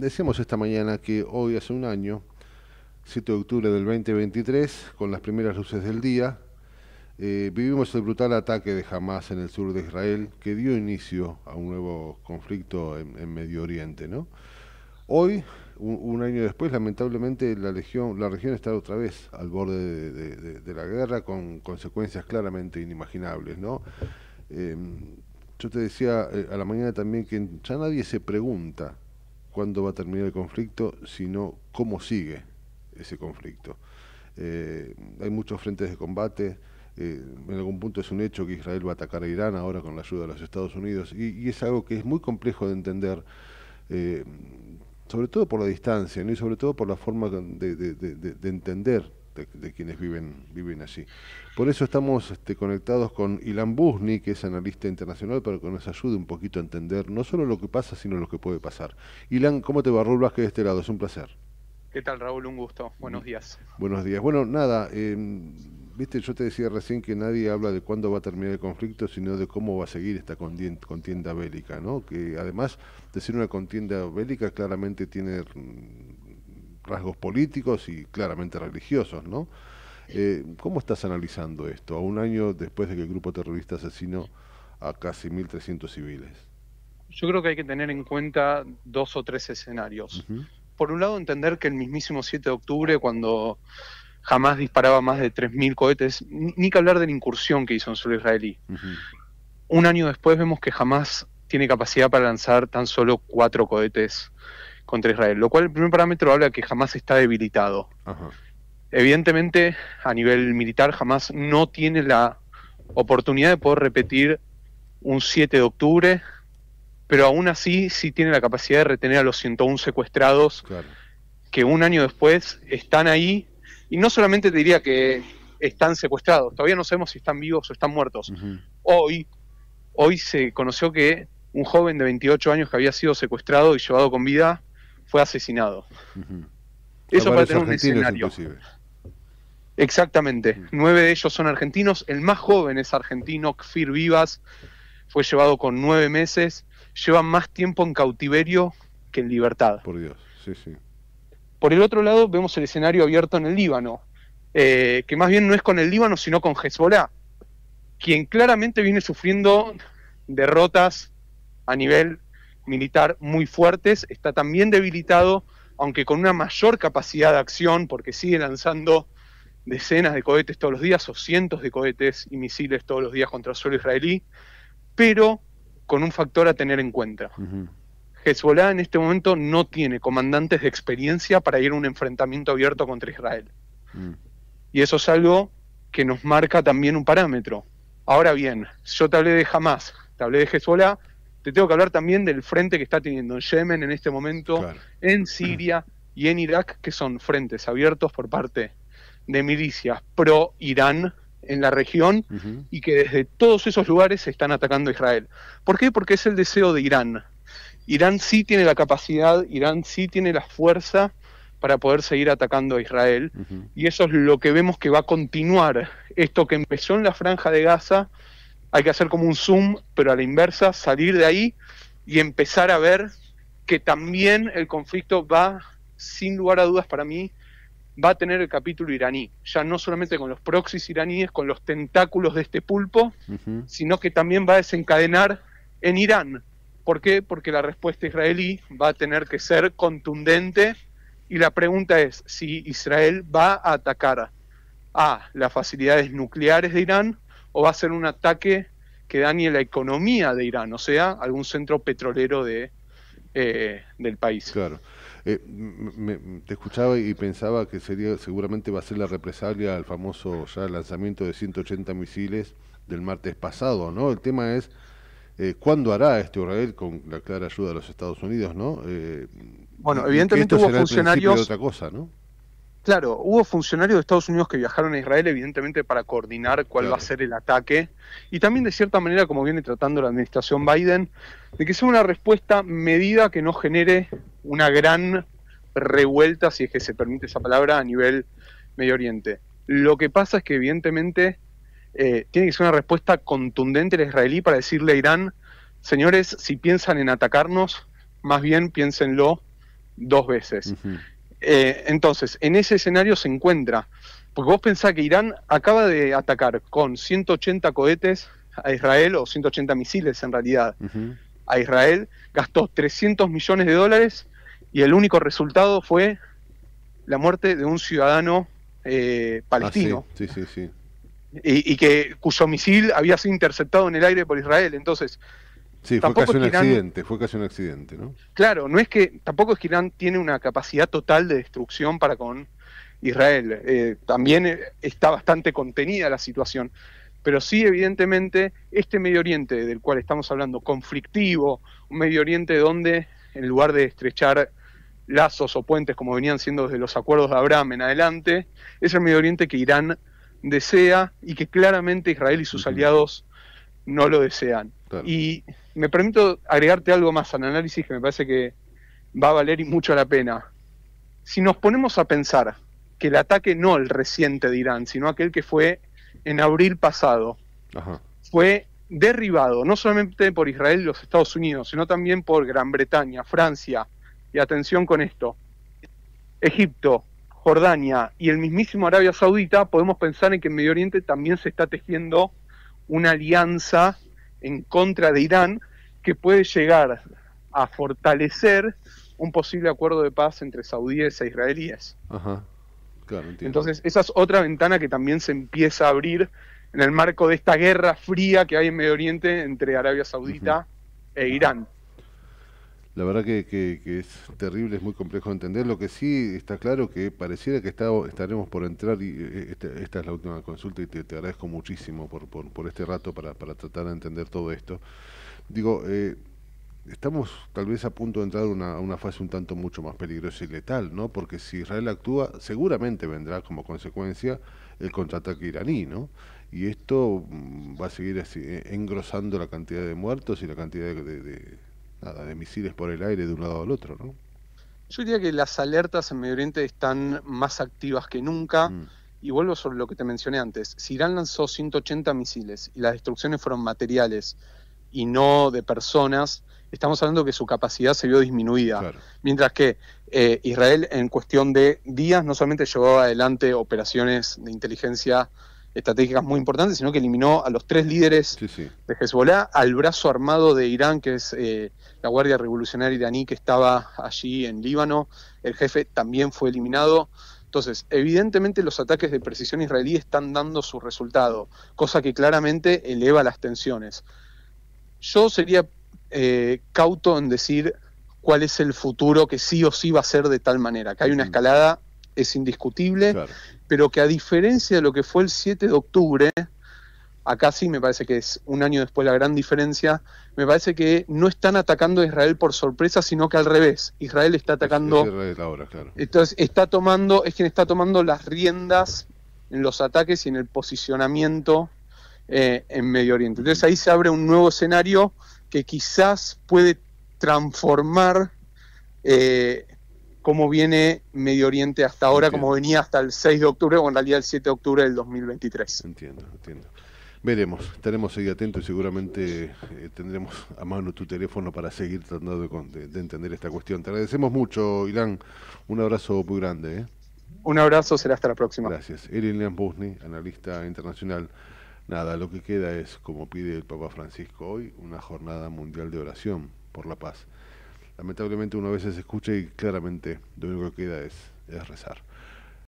Decíamos esta mañana que hoy hace un año, 7 de octubre del 2023, con las primeras luces del día, eh, vivimos el brutal ataque de Hamas en el sur de Israel que dio inicio a un nuevo conflicto en, Medio Oriente. Hoy, un, año después, lamentablemente la, legión, la región está otra vez al borde de, la guerra con consecuencias claramente inimaginables. Em, yo te decía eh, a la mañana también que ya nadie se pregunta cuándo va a terminar el conflicto, sino cómo sigue ese conflicto. Eh, hay muchos frentes de combate. Eh, en algún punto es un hecho que Israel va a atacar a Irán ahora con la ayuda de los Estados Unidos y, es algo que es muy complejo de entender, eh, sobre todo por la distancia y sobre todo por la forma de entender de, quienes viven, viven allí. Por eso estamos este, conectados con Ilan Busni, que es analista internacional, para que nos ayude un poquito a entender no solo lo que pasa, sino lo que puede pasar. Ilan, ¿cómo te va? Raúl Vázquez de este lado, es un placer. ¿Qué tal, Raúl? Un gusto. Buenos días. Buenos días. Bueno, nada, em, viste, yo te decía recién que nadie habla de cuándo va a terminar el conflicto, sino de cómo va a seguir esta contienda bélica, ¿no? Que además, decir una contienda bélica claramente tiene rasgos políticos y claramente religiosos, ¿no? Eh, ¿Cómo estás analizando esto a un año después de que el grupo terrorista asesinó a casi 1.300 civiles? Yo creo que hay que tener en cuenta dos o tres escenarios. Por un lado, entender que el mismísimo 7 de octubre, cuando jamás disparaba más de 3.000 cohetes, ni que hablar de la incursión que hizo en suelo israelí. Un año después vemos que jamás tiene capacidad para lanzar tan solo cuatro cohetes contra Israel, lo cual el primer parámetro habla que jamás está debilitado. Evidentemente, a nivel militar, jamás no tiene la oportunidad de poder repetir un 7 de octubre, pero aún así sí tiene la capacidad de retener a los 101 secuestrados que un año después están ahí, y no solamente te diría que están secuestrados, todavía no sabemos si están vivos o están muertos. Hoy, hoy se conoció que un joven de 28 años que había sido secuestrado y llevado con vida fue asesinado. Eso para tener un escenario. Exactamente. Nueve de ellos son argentinos. El más joven es argentino, Kfir Vivas. Fue llevado con nueve meses. Lleva más tiempo en cautiverio que en libertad. Por Dios, sí, sí. Por el otro lado, vemos el escenario abierto en el Líbano, eh, que más bien no es con el Líbano, sino con Hezbollah, quien claramente viene sufriendo derrotas a nivel militar muy fuertes, está también debilitado, aunque con una mayor capacidad de acción, porque sigue lanzando decenas de cohetes todos los días o cientos de cohetes y misiles todos los días contra el suelo israelí, pero con un factor a tener en cuenta. Uh en este momento no tiene comandantes de experiencia para ir a un enfrentamiento abierto contra Israel. Mm. Y eso es algo que nos marca también un parámetro. Ahora bien, yo te hablé de Hamas, te hablé de Hezbollah, te tengo que hablar también del frente que está teniendo en Yemen en este momento, en Siria y en Irak, que son frentes abiertos por parte de milicias pro-Irán en la región y que desde todos esos lugares se están atacando a Israel. ¿Por qué? Porque es el deseo de Irán. Irán sí tiene la capacidad, Irán sí tiene la fuerza para poder seguir atacando a Israel. Y eso es lo que vemos que va a continuar. Esto que empezó en la franja de Gaza, hay que hacer como un zoom, pero a la inversa, salir de ahí y empezar a ver que también el conflicto va, sin lugar a dudas para mí, va a tener el capítulo iraní, ya no solamente con los proxies iraníes, con los tentáculos de este pulpo, sino que también va a desencadenar en Irán. ¿Por qué? Porque la respuesta israelí va a tener que ser contundente y la pregunta es si Israel va a atacar a las facilidades nucleares de Irán o va a ser un ataque que dañe la economía de Irán, o sea, algún centro petrolero de, eh, del país. Claro. Eh, te escuchaba y pensaba que sería seguramente va a ser la represalia al famoso ya lanzamiento de 180 misiles del martes pasado, ¿no? El tema es eh, cuándo hará este Israel con la clara ayuda de los Estados Unidos, ¿no? bueno, evidentemente hubo funcionarios. otra cosa, ¿no? Claro, hubo funcionarios de Estados Unidos que viajaron a Israel, evidentemente, para coordinar cuál va a ser el ataque. Y también, de cierta manera, como viene tratando la administración Biden, de que sea una respuesta medida que no genere una gran revuelta, si es que se permite esa palabra, a nivel Medio Oriente. Lo que pasa es que, evidentemente, eh, tiene que ser una respuesta contundente el israelí para decirle a Irán, señores, si piensan en atacarnos, más bien piénsenlo dos veces. Eh, entonces, en ese escenario se encuentra, porque vos pensás que Irán acaba de atacar con 180 cohetes a Israel, o 180 misiles en realidad, a Israel, gastó 300 millones de dólares y el único resultado fue la muerte de un ciudadano eh, ah, palestino. Y, y, que cuyo misil había sido interceptado en el aire por Israel. Entonces, Sí, fue casi un accidente, fue casi un accidente, ¿no? Claro, no es que tampoco Irán tiene una capacidad total de destrucción para con Israel. Eh, también eh, está bastante contenida la situación. Pero sí, evidentemente, este Medio Oriente del cual estamos hablando, conflictivo, un Medio Oriente donde, en lugar de estrechar lazos o puentes como venían siendo desde los acuerdos de Abraham en adelante, es el Medio Oriente que Irán desea y que claramente Israel y sus aliados no lo desean. Y me permito agregarte algo más al análisis que me parece que va a valer mucho la pena. Si nos ponemos a pensar que el ataque no el reciente de Irán, sino aquel que fue en abril pasado, fue derribado no solamente por Israel y los Estados Unidos, sino también por Gran Bretaña, Francia, y atención con esto, Egipto, Jordania y el mismísimo Arabia Saudita, podemos pensar en que en Medio Oriente también se está tejiendo una alianza en contra de Irán que puede llegar a fortalecer un posible acuerdo de paz entre saudíes e israelíes. Entonces, esa es otra ventana que también se empieza a abrir en el marco de esta guerra fría que hay en Medio Oriente entre Arabia Saudita e Irán. La verdad que, es terrible, es muy complejo de entender. Lo que sí está claro que pareciera que está, estaremos por entrar, y eh, eh, este, esta, es la última consulta y te, agradezco muchísimo por, por, este rato para, tratar de entender todo esto. Digo, eh, estamos tal vez a punto de entrar a una, fase un tanto mucho más peligrosa y letal, ¿no? Porque si Israel actúa, seguramente vendrá como consecuencia el contraataque iraní, ¿no? Y esto mm, va a seguir engrosando la cantidad de muertos y la cantidad de nada, de misiles por el aire de un lado al otro, ¿no? Yo diría que las alertas en Medio Oriente están más activas que nunca. Mm. Y vuelvo sobre lo que te mencioné antes. Si Irán lanzó 180 misiles y las destrucciones fueron materiales y no de personas, estamos hablando que su capacidad se vio disminuida. Mientras que eh, Israel en cuestión de días no solamente llevaba adelante operaciones de inteligencia estratégicas muy importantes, sino que eliminó a los tres líderes de Hezbollah, al brazo armado de Irán, que es eh, la Guardia Revolucionaria iraní que estaba allí en Líbano, el jefe también fue eliminado. Entonces, evidentemente los ataques de precisión israelí están dando su resultado, cosa que claramente eleva las tensiones. Yo sería eh, cauto en decir cuál es el futuro que sí o sí va a ser de tal manera, que hay una mm. escalada es indiscutible, pero que a diferencia de lo que fue el 7 de octubre, acá sí me parece que es un año después la gran diferencia, me parece que no están atacando a Israel por sorpresa, sino que al revés, Israel está atacando... ahora, claro. Entonces está tomando, es quien está tomando las riendas en los ataques y en el posicionamiento eh, en Medio Oriente. Entonces ahí se abre un nuevo escenario que quizás puede transformar eh, cómo viene Medio Oriente hasta ahora, como venía hasta el 6 de octubre, o en realidad el 7 de octubre del 2023. Entiendo, entiendo. Veremos, estaremos ahí atentos y seguramente eh, tendremos a mano tu teléfono para seguir tratando de, entender esta cuestión. Te agradecemos mucho, Irán. Un abrazo muy grande. ¿eh? Un abrazo, será hasta la próxima. Gracias. Ilan Busni, analista internacional. Nada, lo que queda es, como pide el Papa Francisco hoy, una jornada mundial de oración por la paz lamentablemente una vez veces escucha y claramente lo único que queda es rezar.